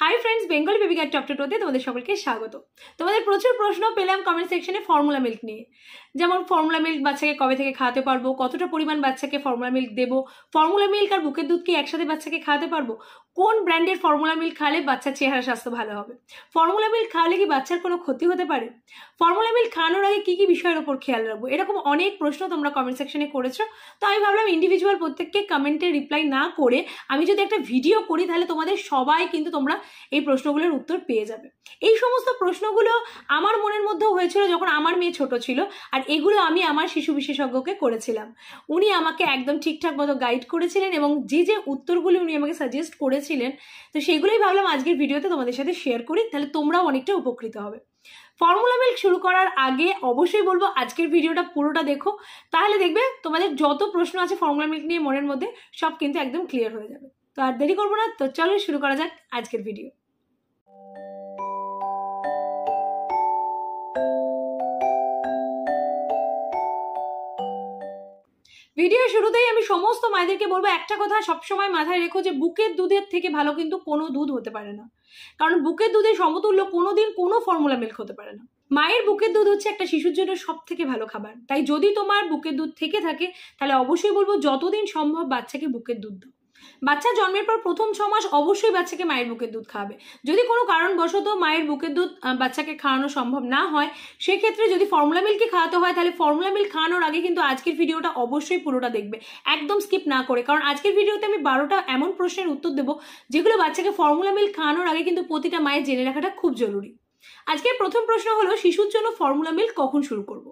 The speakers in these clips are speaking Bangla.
high friends Bengal baby guide chapter টোতে তোমাদের সকলকে স্বাগত তোমাদের প্রচুর প্রশ্ন পেলাম কমেন্ট সেকশনে ফর্মুলা মিল্ক নিয়ে যেমন ফর্মুলা মিল্ক বাচ্চাকে কবে থেকে খাওয়াতে পারবো কতটা পরিমাণ বাচ্চাকে ফর্মুলা মিল্ক দেবো ফর্মুলা মিল্ক আর বুকের দুধ কি একসাথে বাচ্চাকে খাওয়াতে পারবো কোন ব্র্যান্ডের ফর্মুলা মিল্ক খাওয়ালে বাচ্চার চেহারা স্বাস্থ্য ভালো হবে ফর্মুলা মিল্ক খাওয়ালে কি বাচ্চার কোনো ক্ষতি হতে পারে ফর্মুলা মিল্ক খাওয়ানোর আগে কী কী বিষয়ের ওপর খেয়াল রাখবো এরকম অনেক প্রশ্ন তোমরা কমেন্ট সেকশনে করেছো তো আমি ভাবলাম ইন্ডিভিজুয়াল প্রত্যেককে কমেন্টে রিপ্লাই না করে আমি যদি একটা ভিডিও করি তাহলে তোমাদের সবাই কিন্তু তোমরা এই প্রশ্নগুলোর উত্তর পেয়ে যাবে এই সমস্ত প্রশ্নগুলো আমার মনের মধ্যেও হয়েছিল যখন আমার মেয়ে ছোট ছিল আর এগুলো আমি আমার শিশু বিশেষজ্ঞকে করেছিলাম উনি আমাকে একদম ঠিকঠাক মতো গাইড করেছিলেন এবং যে যে উত্তরগুলি উনি আমাকে সাজেস্ট করেছিলেন করেছিলেন তো সেগুলোই ভাবলাম আজকের ভিডিওতে তোমাদের সাথে শেয়ার করি তাহলে তোমরাও অনেকটা উপকৃত হবে ফর্মুলা মিল্ক শুরু করার আগে অবশ্যই বলবো আজকের ভিডিওটা পুরোটা দেখো তাহলে দেখবে তোমাদের যত প্রশ্ন আছে ফর্মুলা মিল্ক নিয়ে মনের মধ্যে সব কিন্তু একদম ক্লিয়ার হয়ে যাবে তো আর দেরি করবো না তো চলো শুরু করা যাক আজকের ভিডিও ভিডিও শুরুতেই আমি সমস্ত মায়েদেরকে বলবো একটা কথা সবসময় মাথায় রেখো যে বুকের দুধের থেকে ভালো কিন্তু কোনো দুধ হতে পারে না কারণ বুকের দুধের সমতুল্য কোনো দিন কোনো ফর্মুলা মিল্ক হতে পারে না মায়ের বুকের দুধ হচ্ছে একটা শিশুর জন্য সব থেকে ভালো খাবার তাই যদি তোমার বুকের দুধ থেকে থাকে তাহলে অবশ্যই বলবো যতদিন সম্ভব বাচ্চাকে বুকের দুধ দাও বাচ্চা জন্মের পর প্রথম ছ মাস অবশ্যই বাচ্চাকে মায়ের বুকের দুধ খাওয়াবে যদি কোনো কারণবশত মায়ের বুকের দুধ বাচ্চাকে খাওয়ানো সম্ভব না হয় সেক্ষেত্রে যদি ফর্মুলা মিলকে খাওয়াতে হয় তাহলে ফর্মুলা মিল্ক খাওয়ানোর আগে কিন্তু আজকের ভিডিওটা অবশ্যই পুরোটা দেখবে একদম স্কিপ না করে কারণ আজকের ভিডিওতে আমি বারোটা এমন প্রশ্নের উত্তর দেবো যেগুলো বাচ্চাকে ফর্মুলা মিল্ক খাওয়ানোর আগে কিন্তু প্রতিটা মায়ের জেনে রাখাটা খুব জরুরি আজকের প্রথম প্রশ্ন হলো শিশুর জন্য ফর্মুলা মিল্ক কখন শুরু করব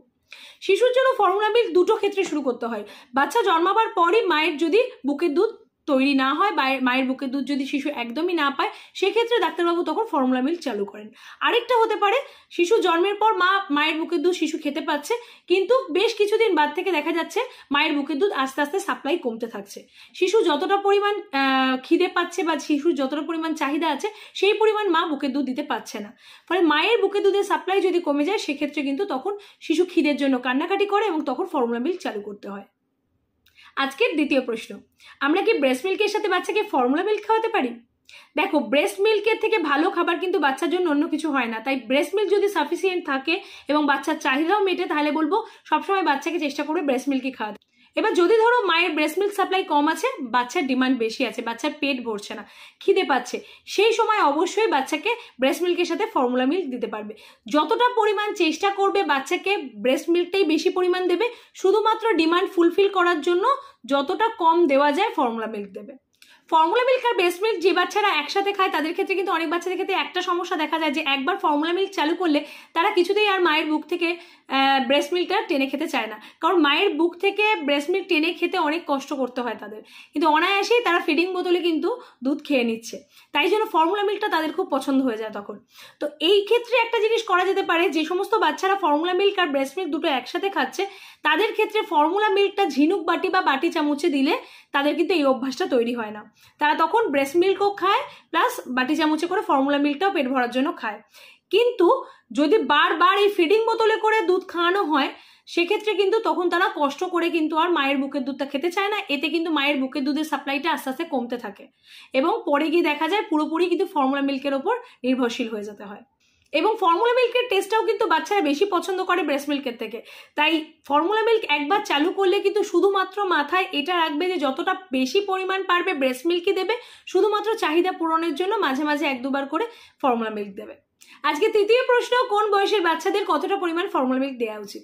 শিশুর জন্য ফর্মুলা মিল্ক দুটো ক্ষেত্রে শুরু করতে হয় বাচ্চা জন্মাবার পরই মায়ের যদি বুকের দুধ তৈরি না হয় মায়ের বুকের দুধ যদি শিশু একদমই না পায় সেক্ষেত্রে ডাক্তারবাবু তখন ফর্মুলা মিল চালু করেন আরেকটা হতে পারে শিশু জন্মের পর মা মায়ের বুকের দুধ শিশু খেতে পাচ্ছে কিন্তু বেশ কিছুদিন বাদ থেকে দেখা যাচ্ছে মায়ের বুকের দুধ আস্তে আস্তে সাপ্লাই কমতে থাকছে শিশু যতটা পরিমাণ খিদে পাচ্ছে বা শিশুর যতটা পরিমাণ চাহিদা আছে সেই পরিমাণ মা বুকের দুধ দিতে পারছে না ফলে মায়ের বুকের দুধের সাপ্লাই যদি কমে যায় সেক্ষেত্রে কিন্তু তখন শিশু খিদের জন্য কান্নাকাটি করে এবং তখন ফর্মুলা মিল চালু করতে হয় আজকের দ্বিতীয় প্রশ্ন আমরা কি ব্রেস্ট মিল্কের সাথে বাচ্চাকে ফর্মুলা মিল্ক খাওয়াতে পারি দেখো ব্রেস্ট মিল্কের থেকে ভালো খাবার কিন্তু বাচ্চার জন্য অন্য কিছু হয় না তাই ব্রেস্ট মিল্ক যদি সাফিসিয়েন্ট থাকে এবং বাচ্চার চাহিদাও মেটে তাহলে বলবো সবসময় বাচ্চাকে চেষ্টা করবে ব্রেস্ট মিল্কই খাওয়াতে এবার যদি ধরো মায়ের ব্রেস্ট মিল্ক সাপ্লাই কম আছে বাচ্চার ডিমান্ড বেশি আছে বাচ্চার পেট ভরছে না খিদে পাচ্ছে সেই সময় অবশ্যই বাচ্চাকে ব্রেস্ট মিল্কের সাথে ফর্মুলা মিল্ক দিতে পারবে যতটা পরিমাণ চেষ্টা করবে বাচ্চাকে ব্রেস্ট মিল্কটাই বেশি পরিমাণ দেবে শুধুমাত্র ডিমান্ড ফুলফিল করার জন্য যতটা কম দেওয়া যায় ফর্মুলা মিল্ক দেবে ফর্মুলা মিল্ক আর বেস্ট মিল্ক যে বাচ্চারা একসাথে খায় তাদের ক্ষেত্রে কিন্তু অনেক বাচ্চাদের ক্ষেত্রে একটা সমস্যা দেখা যায় যে একবার ফর্মুলা মিল্ক চালু করলে তারা কিছুতেই আর মায়ের বুক থেকে ব্রেস্ট মিল্কটা টেনে খেতে চায় না কারণ মায়ের বুক থেকে ব্রেস্ট মিল্ক টেনে খেতে অনেক কষ্ট করতে হয় তাদের কিন্তু অনায়াসেই তারা ফিডিং বোতলে কিন্তু দুধ খেয়ে নিচ্ছে তাই জন্য ফর্মুলা মিল্কটা তাদের খুব পছন্দ হয়ে যায় তখন তো এই ক্ষেত্রে একটা জিনিস করা যেতে পারে যে সমস্ত বাচ্চারা ফর্মুলা মিল্ক আর ব্রেস্ট মিল্ক দুটো একসাথে খাচ্ছে তাদের ক্ষেত্রে ফর্মুলা মিল্কটা ঝিনুক বাটি বা বাটি চামচে দিলে তাদের কিন্তু এই অভ্যাসটা তৈরি হয় না তারা তখন ব্রেস্ট মিল্কও খায় প্লাস বাটি চামচে করে ফর্মুলা মিল্কটাও পেট ভরার জন্য খায় কিন্তু যদি বারবার এই ফিডিং বোতলে করে দুধ খাওয়ানো হয় সেক্ষেত্রে কিন্তু তখন তারা কষ্ট করে কিন্তু আর মায়ের বুকের দুধটা খেতে চায় না এতে কিন্তু মায়ের বুকের দুধের সাপ্লাইটা আস্তে আস্তে কমতে থাকে এবং পরে গিয়ে দেখা যায় পুরোপুরি কিন্তু ফর্মুলা মিল্কের ওপর নির্ভরশীল হয়ে যেতে হয় এবং ফর্মুলা মিল্কের টেস্টটাও কিন্তু বাচ্চারা বেশি পছন্দ করে ব্রেস্ট মিল্কের থেকে তাই ফর্মুলা মিল্ক একবার চালু করলে কিন্তু শুধুমাত্র মাথায় এটা রাখবে যে যতটা বেশি পরিমাণ পারবে ব্রেস্ট মিল্কই দেবে শুধুমাত্র চাহিদা পূরণের জন্য মাঝে মাঝে এক দুবার করে ফর্মুলা মিল্ক দেবে আজকে তৃতীয় প্রশ্ন কোন বয়সের বাচ্চাদের কতটা পরিমাণ ফর্মাল মিল্ক দেওয়া উচিত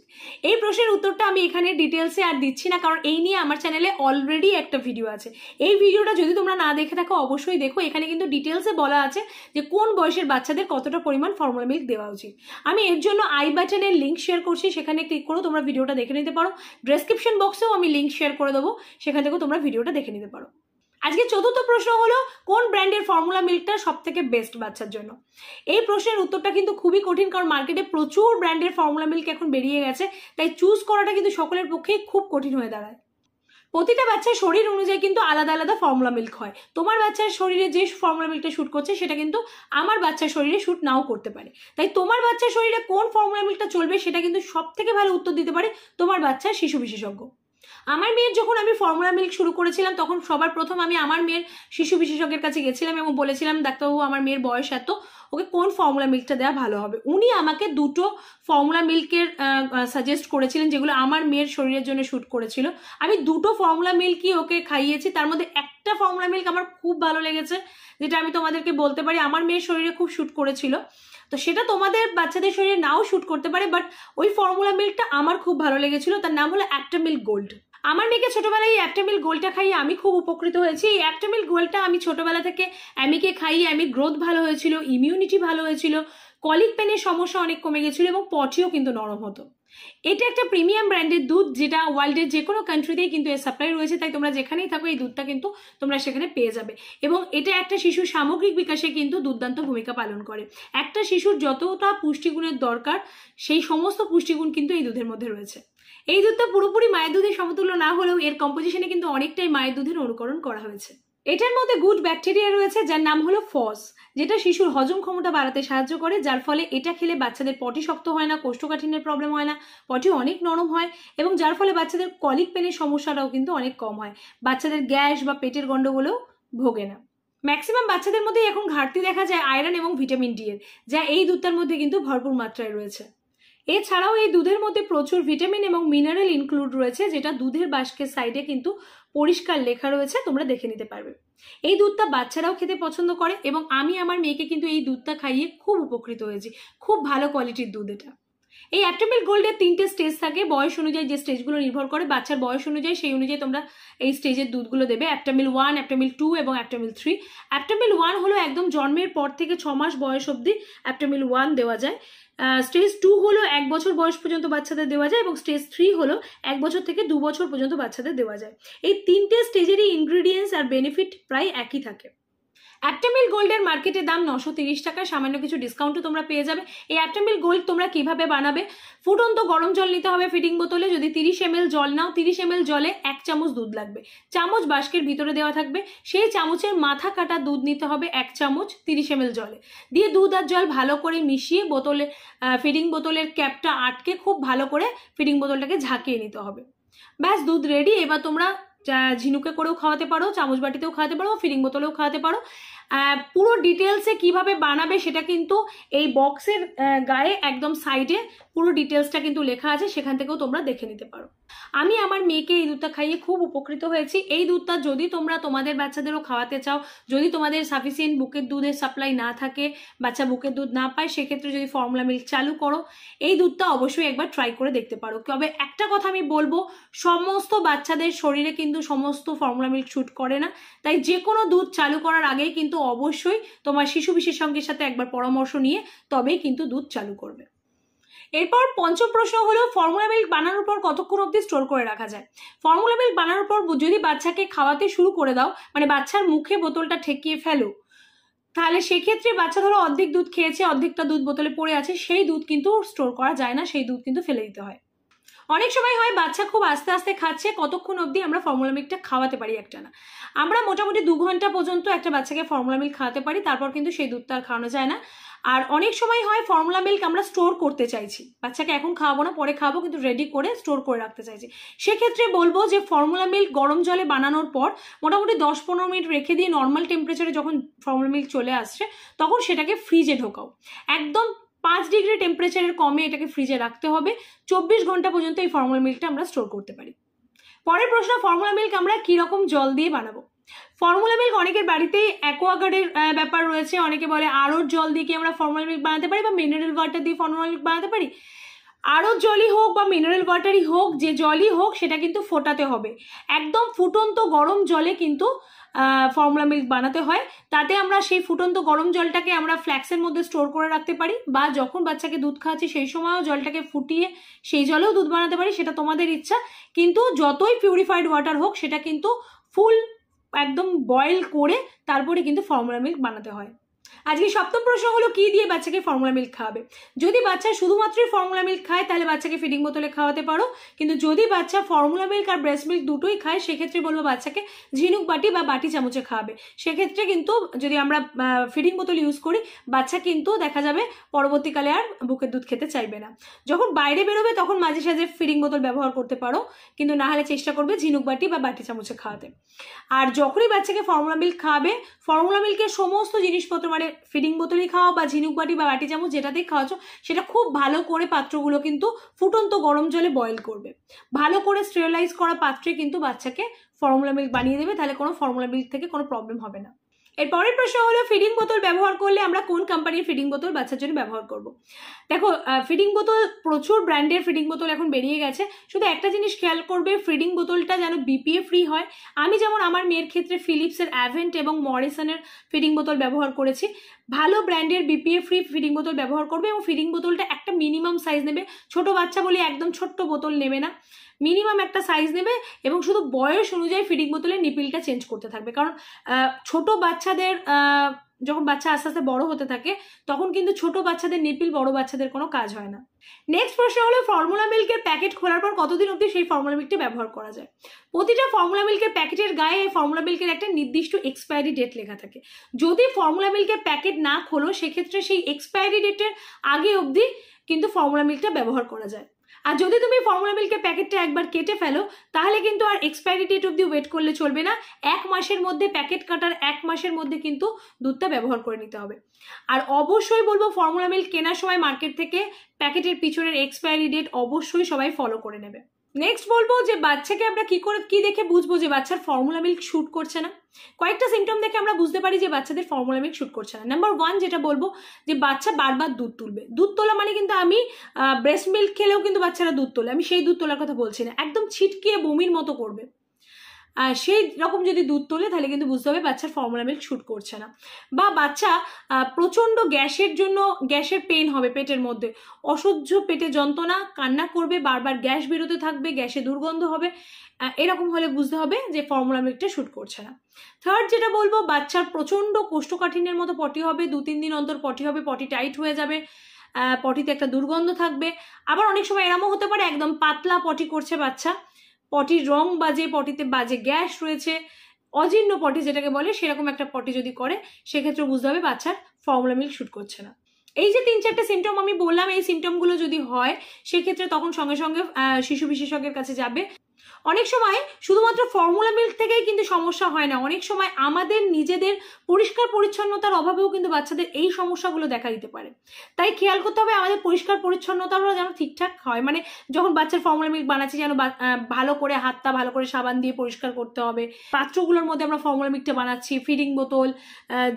এই প্রশ্নের উত্তরটা আমি এখানে ডিটেলসে আর দিচ্ছি না কারণ এই নিয়ে আমার চ্যানেলে অলরেডি একটা ভিডিও আছে এই ভিডিওটা যদি তোমরা না দেখে থাকো অবশ্যই দেখো এখানে কিন্তু ডিটেলসে বলা আছে যে কোন বয়সের বাচ্চাদের কতটা পরিমাণ ফর্মাল মিল্ক দেওয়া উচিত আমি এর জন্য আই বাটনের লিঙ্ক শেয়ার করছি সেখানে ক্লিক করো তোমরা ভিডিওটা দেখে নিতে পারো ডেসক্রিপশন বক্সেও আমি লিঙ্ক শেয়ার করে দেবো সেখান থেকেও তোমরা ভিডিওটা দেখে নিতে পারো আজকে চতুর্থ প্রশ্ন হলো কোন ব্র্যান্ডের ফর্মুলা মিল্কটা সব থেকে বেস্ট বাচ্চার জন্য এই প্রশ্নের উত্তরটা কিন্তু খুবই কঠিন কারণ মার্কেটে প্রচুর ব্র্যান্ডের ফর্মুলা মিল্ক এখন বেরিয়ে গেছে তাই চুজ করাটা কিন্তু সকলের পক্ষেই খুব কঠিন হয়ে দাঁড়ায় প্রতিটা বাচ্চার শরীর অনুযায়ী কিন্তু আলাদা আলাদা ফর্মুলা মিল্ক হয় তোমার বাচ্চার শরীরে যে ফর্মুলা মিল্কটা শ্যুট করছে সেটা কিন্তু আমার বাচ্চার শরীরে শ্যুট নাও করতে পারে তাই তোমার বাচ্চার শরীরে কোন ফর্মুলা মিল্কটা চলবে সেটা কিন্তু সব থেকে ভালো উত্তর দিতে পারে তোমার বাচ্চার শিশু বিশেষজ্ঞ আমার মেয়ের যখন আমি ফর্মুলা মিল্ক শুরু করেছিলাম তখন সবার প্রথম আমি আমার মেয়ের শিশু বিশেষজ্ঞের কাছে গেছিলাম এবং বলেছিলাম ডাক্তারবাবু আমার মেয়ের বয়স এত ওকে কোন ফর্মুলা মিল্কটা দেওয়া ভালো হবে উনি আমাকে দুটো ফর্মুলা মিল্কের সাজেস্ট করেছিলেন যেগুলো আমার মেয়ের শরীরের জন্য শ্যুট করেছিল আমি দুটো ফর্মুলা মিল্কই ওকে খাইয়েছি তার মধ্যে একটা ফর্মুলা মিল্ক আমার খুব ভালো লেগেছে যেটা আমি তোমাদেরকে বলতে পারি আমার মেয়ের শরীরে খুব শ্যুট করেছিল তো সেটা তোমাদের বাচ্চাদের শরীরে নাও শ্যুট করতে পারে বাট ওই ফর্মুলা মিল্কটা আমার খুব ভালো লেগেছিল তার নাম হলো একটা মিল্ক গোল্ড আমার মেয়েকে ছোটবেলায় এই মিল গোলটা খাইয়ে আমি খুব উপকৃত হয়েছি এই মিল গোলটা আমি ছোটবেলা থেকে অ্যামিকে খাইয়ে অ্যামি গ্রোথ ভালো হয়েছিল ইমিউনিটি ভালো হয়েছিল কলিক পেনের সমস্যা অনেক কমে গেছিলো এবং পটিও কিন্তু নরম হতো এটা একটা প্রিমিয়াম ব্র্যান্ডের দুধ যেটা ওয়ার্ল্ডের যে কোনো কান্ট্রিতেই কিন্তু এর সাপ্লাই রয়েছে তাই তোমরা যেখানেই থাকো এই দুধটা কিন্তু তোমরা সেখানে পেয়ে যাবে এবং এটা একটা শিশুর সামগ্রিক বিকাশে কিন্তু দুর্দান্ত ভূমিকা পালন করে একটা শিশুর যতটা পুষ্টিগুণের দরকার সেই সমস্ত পুষ্টিগুণ কিন্তু এই দুধের মধ্যে রয়েছে এই দুধটা পুরোপুরি মায়ের দুধের সমতুল্য না হলেও এর কম্পোজিশনে কিন্তু অনেকটাই মায়ের দুধের অনুকরণ করা হয়েছে এটার মধ্যে গুড ব্যাকটেরিয়া রয়েছে যার নাম হলো ফস যেটা শিশুর হজম ক্ষমতা বাড়াতে সাহায্য করে যার ফলে এটা খেলে বাচ্চাদের পটি শক্ত হয় না কোষ্ঠকাঠিন্যের প্রবলেম হয় না পটি অনেক নরম হয় এবং যার ফলে বাচ্চাদের কলিক পেনের সমস্যাটাও কিন্তু অনেক কম হয় বাচ্চাদের গ্যাস বা পেটের গণ্ডগোলেও ভোগে না ম্যাক্সিমাম বাচ্চাদের মধ্যে এখন ঘাটতি দেখা যায় আয়রন এবং ভিটামিন ডি এর যা এই দুধটার মধ্যে কিন্তু ভরপুর মাত্রায় রয়েছে এছাড়াও এই দুধের মধ্যে প্রচুর ভিটামিন এবং মিনারেল ইনক্লুড রয়েছে যেটা দুধের বাস্কের সাইডে কিন্তু পরিষ্কার লেখা রয়েছে তোমরা দেখে নিতে পারবে এই দুধটা বাচ্চারাও খেতে পছন্দ করে এবং আমি আমার মেয়েকে কিন্তু এই দুধটা খাইয়ে খুব উপকৃত হয়েছি খুব ভালো কোয়ালিটির দুধ এটা এই অ্যাপ্টেবল গোল্ডের তিনটে স্টেজ থাকে বয়স অনুযায়ী যে স্টেজগুলো নির্ভর করে বাচ্চার বয়স অনুযায়ী সেই অনুযায়ী তোমরা এই স্টেজের দুধগুলো দেবে অ্যাপটামিল ওয়ান অ্যাপ্টামিল টু এবং অ্যাপ্টামিল থ্রি অ্যাপ্টামিল ওয়ান হলো একদম জন্মের পর থেকে ছ মাস বয়স অবধি অ্যাপ্টামিল ওয়ান দেওয়া যায় স্টেজ টু হলো এক বছর বয়স পর্যন্ত বাচ্চাদের দেওয়া যায় এবং স্টেজ থ্রি হলো এক বছর থেকে দু বছর পর্যন্ত বাচ্চাদের দেওয়া যায় এই তিনটে স্টেজেরই ইনগ্রিডিয়েন্টস আর বেনিফিট প্রায় একই থাকে অ্যাপটামিল গোল্ডের মার্কেটে দাম নশো তিরিশ টাকা সামান্য কিছু ডিসকাউন্টও তোমরা পেয়ে যাবে এই অ্যাপটামিল গোল্ড তোমরা কিভাবে বানাবে ফুটন্ত গরম জল নিতে হবে ফিটিং বোতলে যদি তিরিশ এম জল নাও তিরিশ এম জলে এক চামচ দুধ লাগবে চামচ বাস্কের ভিতরে দেওয়া থাকবে সেই চামচের মাথা কাটা দুধ নিতে হবে এক চামচ তিরিশ এম জলে দিয়ে দুধ আর জল ভালো করে মিশিয়ে বোতলে ফিডিং বোতলের ক্যাপটা আটকে খুব ভালো করে ফিডিং বোতলটাকে ঝাঁকিয়ে নিতে হবে ব্যাস দুধ রেডি এবার তোমরা ঝিনুকে করেও খাওয়াতে পারো চামচ বাটিতেও খাওয়াতে পারো ফিলিং বোতলেও খাওয়াতে পারো পুরো ডিটেলসে কিভাবে বানাবে সেটা কিন্তু এই বক্সের গায়ে একদম সাইডে পুরো ডিটেলসটা কিন্তু লেখা আছে সেখান থেকেও তোমরা দেখে নিতে পারো আমি আমার মেয়েকে এই দুধটা খাইয়ে খুব উপকৃত হয়েছি এই দুধটা যদি তোমরা তোমাদের বাচ্চাদেরও খাওয়াতে চাও যদি তোমাদের সাফিসিয়েন্ট বুকের দুধের সাপ্লাই না থাকে বাচ্চা বুকের দুধ না পায় সেক্ষেত্রে যদি ফর্মুলা মিল্ক চালু করো এই দুধটা অবশ্যই একবার ট্রাই করে দেখতে পারো তবে একটা কথা আমি বলবো সমস্ত বাচ্চাদের শরীরে কিন্তু সমস্ত ফর্মুলা মিল্ক শ্যুট করে না তাই যে কোনো দুধ চালু করার আগেই কিন্তু অবশ্যই তোমার শিশু বিশেষজ্ঞের সাথে একবার পরামর্শ নিয়ে তবেই কিন্তু দুধ চালু করবে এরপর পঞ্চম প্রশ্ন হলো ফর্মুলা মিল্ক বানানোর পর কতক্ষণ অবধি স্টোর করে রাখা যায় ফর্মুলা মিল্ক বানানোর পর যদি বাচ্চাকে খাওয়াতে শুরু করে দাও মানে বাচ্চার মুখে বোতলটা ঠেকিয়ে ফেলো তাহলে সেক্ষেত্রে বাচ্চা ধরো অর্ধেক দুধ খেয়েছে অর্ধেকটা দুধ বোতলে পড়ে আছে সেই দুধ কিন্তু স্টোর করা যায় না সেই দুধ কিন্তু ফেলে দিতে হয় অনেক সময় হয় বাচ্চা খুব আস্তে আস্তে খাচ্ছে কতক্ষণ অবধি আমরা ফর্মুলা মিল্কটা খাওয়াতে পারি একটা না আমরা মোটামুটি দু ঘন্টা পর্যন্ত একটা বাচ্চাকে ফর্মুলা মিল্ক খাওয়াতে পারি তারপর কিন্তু সেই দুধটা আর খাওয়ানো যায় না আর অনেক সময় হয় ফর্মুলা মিল্ক আমরা স্টোর করতে চাইছি বাচ্চাকে এখন খাওয়াবো না পরে খাওয়াবো কিন্তু রেডি করে স্টোর করে রাখতে চাইছি সেক্ষেত্রে বলবো যে ফর্মুলা মিল্ক গরম জলে বানানোর পর মোটামুটি দশ পনেরো মিনিট রেখে দিয়ে নর্মাল টেম্পারেচারে যখন ফর্মুলা মিল্ক চলে আসছে তখন সেটাকে ফ্রিজে ঢোকাও একদম পাঁচ ডিগ্রি টেম্পারেচারের কমে এটাকে ফ্রিজে রাখতে হবে চব্বিশ ঘন্টা পর্যন্ত এই ফর্মুলা মিল্কটা আমরা স্টোর করতে পারি পরের প্রশ্ন ফর্মুলা মিল্ক আমরা কীরকম জল দিয়ে বানাবো ফর্মুলা মিল্ক অনেকের বাড়িতেই অ্যাকোয়াগার্ডের ব্যাপার রয়েছে অনেকে বলে আরও জল দিয়ে কি আমরা ফর্মুলা মিল্ক বানাতে পারি বা মিনারেল ওয়াটার দিয়ে ফর্মুলা মিল্ক বানাতে পারি আরও জলই হোক বা মিনারেল ওয়াটারই হোক যে জলই হোক সেটা কিন্তু ফোটাতে হবে একদম ফুটন্ত গরম জলে কিন্তু ফর্মুলা মিল্ক বানাতে হয় তাতে আমরা সেই ফুটন্ত গরম জলটাকে আমরা ফ্ল্যাক্সের মধ্যে স্টোর করে রাখতে পারি বা যখন বাচ্চাকে দুধ খাওয়াচ্ছি সেই সময়ও জলটাকে ফুটিয়ে সেই জলেও দুধ বানাতে পারি সেটা তোমাদের ইচ্ছা কিন্তু যতই পিউরিফাইড ওয়াটার হোক সেটা কিন্তু ফুল একদম বয়েল করে তারপরে কিন্তু ফর্মুলা মিল্ক বানাতে হয় আজকে সপ্তম প্রশ্ন হলো কি দিয়ে বাচ্চাকে ফর্মুলা মিল্ক খাওয়াবে যদি বাচ্চা শুধুমাত্রই ফর্মুলা মিল্ক খায় তাহলে বাচ্চাকে ফিডিং বোতলে খাওয়াতে পারো কিন্তু যদি বাচ্চা ফর্মুলা মিল্ক আর ব্রেস্ট মিল্ক দুটোই খায় সেক্ষেত্রে বলবো বাচ্চাকে ঝিনুক বাটি বা বাটি চামচে খাওয়াবে সেক্ষেত্রে কিন্তু যদি আমরা ফিডিং বোতল ইউজ করি বাচ্চা কিন্তু দেখা যাবে পরবর্তীকালে আর বুকের দুধ খেতে চাইবে না যখন বাইরে বেরোবে তখন মাঝে সাঝে ফিডিং বোতল ব্যবহার করতে পারো কিন্তু না হলে চেষ্টা করবে ঝিনুক বাটি বা বাটি চামচে খাওয়াতে আর যখনই বাচ্চাকে ফর্মুলা মিল্ক খাওয়াবে ফর্মুলা মিল্কের সমস্ত জিনিসপত্র মানে ফিডিং বোতলই খাওয়া বা ঝিনুক বাটি বা বাটি চামচ যেটাতেই খাওয়াচ্ছ সেটা খুব ভালো করে পাত্রগুলো কিন্তু ফুটন্ত গরম জলে বয়েল করবে ভালো করে স্টেরিলাইজ করা পাত্রে কিন্তু বাচ্চাকে ফর্মুলা মিল্ক বানিয়ে দেবে তাহলে কোনো ফর্মুলা মিল্ক থেকে কোনো প্রবলেম হবে না এর পরের প্রশ্ন হলো ফিডিং বোতল ব্যবহার করলে আমরা কোন কোম্পানির ফিডিং বোতল বাচ্চার জন্য ব্যবহার করব দেখো ফিডিং বোতল প্রচুর ব্র্যান্ডের ফিডিং বোতল এখন বেরিয়ে গেছে শুধু একটা জিনিস খেয়াল করবে ফিডিং বোতলটা যেন বিপিএ ফ্রি হয় আমি যেমন আমার মেয়ের ক্ষেত্রে ফিলিপসের অ্যাভেন্ট এবং মরিসনের ফিডিং বোতল ব্যবহার করেছি ভালো ব্র্যান্ডের বিপিএ ফ্রি ফিডিং বোতল ব্যবহার করবে এবং ফিডিং বোতলটা একটা মিনিমাম সাইজ নেবে ছোট বাচ্চা বলে একদম ছোট্ট বোতল নেবে না মিনিমাম একটা সাইজ নেবে এবং শুধু বয়স অনুযায়ী ফিডিং বোতলে নিপিলটা চেঞ্জ করতে থাকবে কারণ ছোট বাচ্চাদের যখন বাচ্চা আস্তে আস্তে বড় হতে থাকে তখন কিন্তু ছোট বাচ্চাদের নিপিল বড় বাচ্চাদের কোনো কাজ হয় না নেক্সট প্রশ্ন হলো ফর্মুলা মিল্কের প্যাকেট খোলার পর কতদিন অবধি সেই ফর্মুলা মিল্কটি ব্যবহার করা যায় প্রতিটা ফর্মুলা মিল্কের প্যাকেটের গায়ে এই ফর্মুলা মিল্কের একটা নির্দিষ্ট এক্সপায়ারি ডেট লেখা থাকে যদি ফর্মুলা মিল্কের প্যাকেট না খোলো সেক্ষেত্রে সেই এক্সপায়ারি ডেটের আগে অবধি কিন্তু ফর্মুলা মিল্কটা ব্যবহার করা যায় আর যদি তুমি ফর্মুলা মিল্কের প্যাকেটটা একবার কেটে ফেলো তাহলে কিন্তু আর এক্সপায়ারি ডেট অব্দি ওয়েট করলে চলবে না এক মাসের মধ্যে প্যাকেট কাটার এক মাসের মধ্যে কিন্তু দুধটা ব্যবহার করে নিতে হবে আর অবশ্যই বলবো ফর্মুলা মিল্ক কেনার সময় মার্কেট থেকে প্যাকেটের পিছনের এক্সপায়ারি ডেট অবশ্যই সবাই ফলো করে নেবে নেক্সট বলবো যে বাচ্চাকে আমরা কি করে কি দেখে বুঝবো যে বাচ্চার ফর্মুলা মিল্ক শ্যুট করছে না কয়েকটা সিমটম দেখে আমরা বুঝতে পারি যে বাচ্চাদের ফর্মুলা মিল্ক শ্যুট করছে না নাম্বার ওয়ান যেটা বলবো যে বাচ্চা বারবার দুধ তুলবে দুধ তোলা মানে কিন্তু আমি ব্রেস্ট মিল্ক খেলেও কিন্তু বাচ্চারা দুধ তোলে আমি সেই দুধ তোলার কথা বলছি না একদম ছিটকিয়ে বমির মতো করবে সেই রকম যদি দুধ তোলে তাহলে কিন্তু বুঝতে হবে বাচ্চার ফর্মুলা মিল্ক শ্যুট করছে না বা বাচ্চা প্রচণ্ড গ্যাসের জন্য গ্যাসের পেন হবে পেটের মধ্যে অসহ্য পেটে যন্ত্রণা কান্না করবে বারবার গ্যাস বেরোতে থাকবে গ্যাসে দুর্গন্ধ হবে এরকম হলে বুঝতে হবে যে ফর্মুলা মিল্কটা শ্যুট করছে না থার্ড যেটা বলবো বাচ্চার প্রচণ্ড কোষ্ঠকাঠিন্যের মতো পটি হবে দু তিন দিন অন্তর পটি হবে পটি টাইট হয়ে যাবে পটিতে একটা দুর্গন্ধ থাকবে আবার অনেক সময় এরমও হতে পারে একদম পাতলা পটি করছে বাচ্চা পটির রং বাজে পটিতে বাজে গ্যাস রয়েছে অজীর্ণ পটি যেটাকে বলে সেরকম একটা পটি যদি করে সেক্ষেত্রে বুঝতে হবে বাচ্চার ফর্মুলা মিল্ক শ্যুট করছে না এই যে তিন চারটে সিমটম আমি বললাম এই সিমটমগুলো যদি হয় সেক্ষেত্রে তখন সঙ্গে সঙ্গে শিশু বিশেষজ্ঞের কাছে যাবে অনেক সময় শুধুমাত্র ফর্মুলা মিল্ক থেকেই কিন্তু সমস্যা হয় না অনেক সময় আমাদের নিজেদের পরিষ্কার পরিচ্ছন্নতার অভাবেও কিন্তু বাচ্চাদের এই সমস্যাগুলো দেখা দিতে পারে তাই খেয়াল করতে হবে আমাদের পরিষ্কার পরিচ্ছন্নতাগুলো যেন ঠিকঠাক হয় মানে যখন বাচ্চার ফর্মুলা মিল্ক বানাচ্ছি যেন ভালো করে হাতটা ভালো করে সাবান দিয়ে পরিষ্কার করতে হবে পাত্রগুলোর মধ্যে আমরা ফর্মুলা মিল্কটা বানাচ্ছি ফিডিং বোতল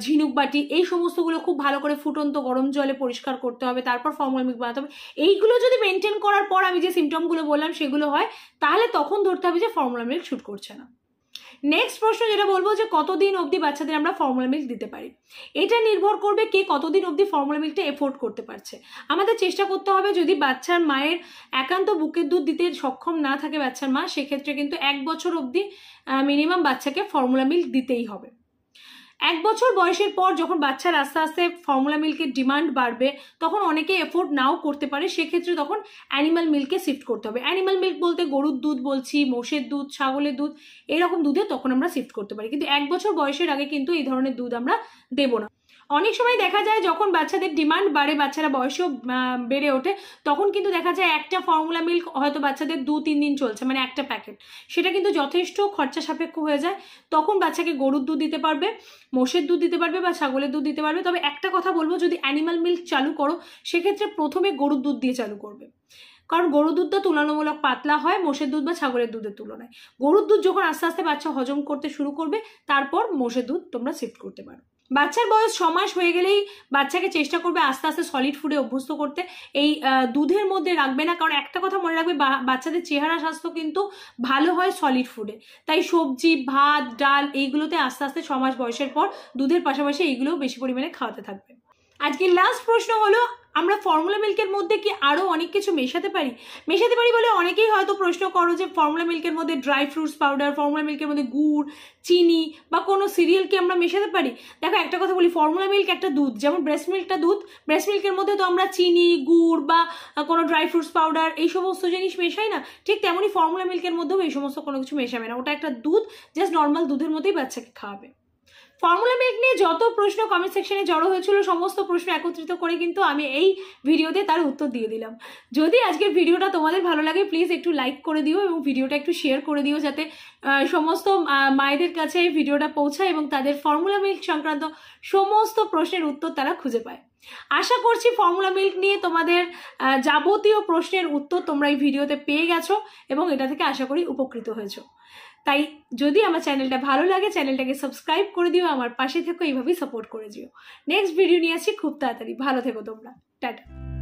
ঝিনুক বাটি এই সমস্তগুলো খুব ভালো করে ফুটন্ত গরম জলে পরিষ্কার করতে হবে তারপর ফর্মুলা মিল্ক বানাতে হবে এইগুলো যদি মেনটেন করার পর আমি যে সিমটমগুলো বললাম সেগুলো হয় তাহলে তখন করতে হবে যে ফর্মুলা মিল্ক শ্যুট করছে না নেক্সট প্রশ্ন যেটা বলবো যে কতদিন অবধি বাচ্চাদের আমরা ফর্মুলা মিল্ক দিতে পারি এটা নির্ভর করবে কে কতদিন অবধি ফর্মুলা মিল্কটা এফোর্ড করতে পারছে আমাদের চেষ্টা করতে হবে যদি বাচ্চার মায়ের একান্ত বুকের দুধ দিতে সক্ষম না থাকে বাচ্চার মা সেক্ষেত্রে কিন্তু এক বছর অবধি মিনিমাম বাচ্চাকে ফর্মুলা মিল্ক দিতেই হবে এক বছর বয়সের পর যখন বাচ্চার আস্তে আস্তে ফর্মুলা মিল্কের ডিমান্ড বাড়বে তখন অনেকে এফোর্ড নাও করতে পারে সেক্ষেত্রে তখন অ্যানিমাল মিল্কে শিফট করতে হবে অ্যানিমাল মিল্ক বলতে গরুর দুধ বলছি মোষের দুধ ছাগলের দুধ এরকম দুধে তখন আমরা শিফট করতে পারি কিন্তু এক বছর বয়সের আগে কিন্তু এই ধরনের দুধ আমরা দেবো না অনেক সময় দেখা যায় যখন বাচ্চাদের ডিমান্ড বাড়ে বাচ্চারা বয়সেও বেড়ে ওঠে তখন কিন্তু দেখা যায় একটা ফর্মুলা মিল্ক হয়তো বাচ্চাদের দু তিন দিন চলছে মানে একটা প্যাকেট সেটা কিন্তু যথেষ্ট খরচা সাপেক্ষ হয়ে যায় তখন বাচ্চাকে গরুর দুধ দিতে পারবে মোষের দুধ দিতে পারবে বা ছাগলের দুধ দিতে পারবে তবে একটা কথা বলবো যদি অ্যানিমাল মিল্ক চালু করো সেক্ষেত্রে প্রথমে গরুর দুধ দিয়ে চালু করবে কারণ গরুর দুধটা তুলনামূলক পাতলা হয় মোষের দুধ বা ছাগলের দুধের তুলনায় গরুর দুধ যখন আস্তে আস্তে বাচ্চা হজম করতে শুরু করবে তারপর মোষের দুধ তোমরা শিফট করতে পারো বাচ্চার বয়স ছ মাস হয়ে গেলেই বাচ্চাকে চেষ্টা করবে আস্তে আস্তে সলিড ফুডে অভ্যস্ত করতে এই দুধের মধ্যে রাখবে না কারণ একটা কথা মনে রাখবে বাচ্চাদের চেহারা স্বাস্থ্য কিন্তু ভালো হয় সলিড ফুডে তাই সবজি ভাত ডাল এইগুলোতে আস্তে আস্তে ছ মাস বয়সের পর দুধের পাশাপাশি এইগুলোও বেশি পরিমাণে খাওয়াতে থাকবে আজকের লাস্ট প্রশ্ন হলো আমরা ফর্মুলা মিল্কের মধ্যে কি আরও অনেক কিছু মেশাতে পারি মেশাতে পারি বলে অনেকেই হয়তো প্রশ্ন করো যে ফর্মুলা মিল্কের মধ্যে ড্রাই ফ্রুটস পাউডার ফর্মুলা মিল্কের মধ্যে গুড় চিনি বা কোনো সিরিয়ালকে আমরা মেশাতে পারি দেখো একটা কথা বলি ফর্মুলা মিল্ক একটা দুধ যেমন ব্রেস্ট মিল্কটা দুধ ব্রেস্ট মিল্কের মধ্যে তো আমরা চিনি গুড় বা কোনো ড্রাই ফ্রুটস পাউডার এই সমস্ত জিনিস মেশাই না ঠিক তেমনই ফর্মুলা মিল্কের মধ্যেও এই সমস্ত কোনো কিছু মেশাবে না ওটা একটা দুধ জাস্ট নর্মাল দুধের মধ্যেই বাচ্চাকে খাওয়াবে ফর্মুলা মেক নিয়ে যত প্রশ্ন কমেন্ট সেকশনে জড়ো হয়েছিল সমস্ত প্রশ্ন একত্রিত করে কিন্তু আমি এই ভিডিওতে তার উত্তর দিয়ে দিলাম যদি আজকের ভিডিওটা তোমাদের ভালো লাগে প্লিজ একটু লাইক করে দিও এবং ভিডিওটা একটু শেয়ার করে দিও যাতে সমস্ত মায়েদের কাছে এই ভিডিওটা পৌঁছায় এবং তাদের ফর্মুলা মিল্ক সংক্রান্ত সমস্ত প্রশ্নের উত্তর তারা খুঁজে পায় আশা করছি ফর্মুলা মিল্ক নিয়ে তোমাদের যাবতীয় প্রশ্নের উত্তর তোমরা এই ভিডিওতে পেয়ে গেছো এবং এটা থেকে আশা করি উপকৃত হয়েছো তাই যদি আমার চ্যানেলটা ভালো লাগে চ্যানেলটাকে সাবস্ক্রাইব করে দিও আমার পাশে থেকো এইভাবেই সাপোর্ট করে দিও নেক্সট ভিডিও নিয়ে আসি খুব তাড়াতাড়ি ভালো থেকো তোমরা টাটা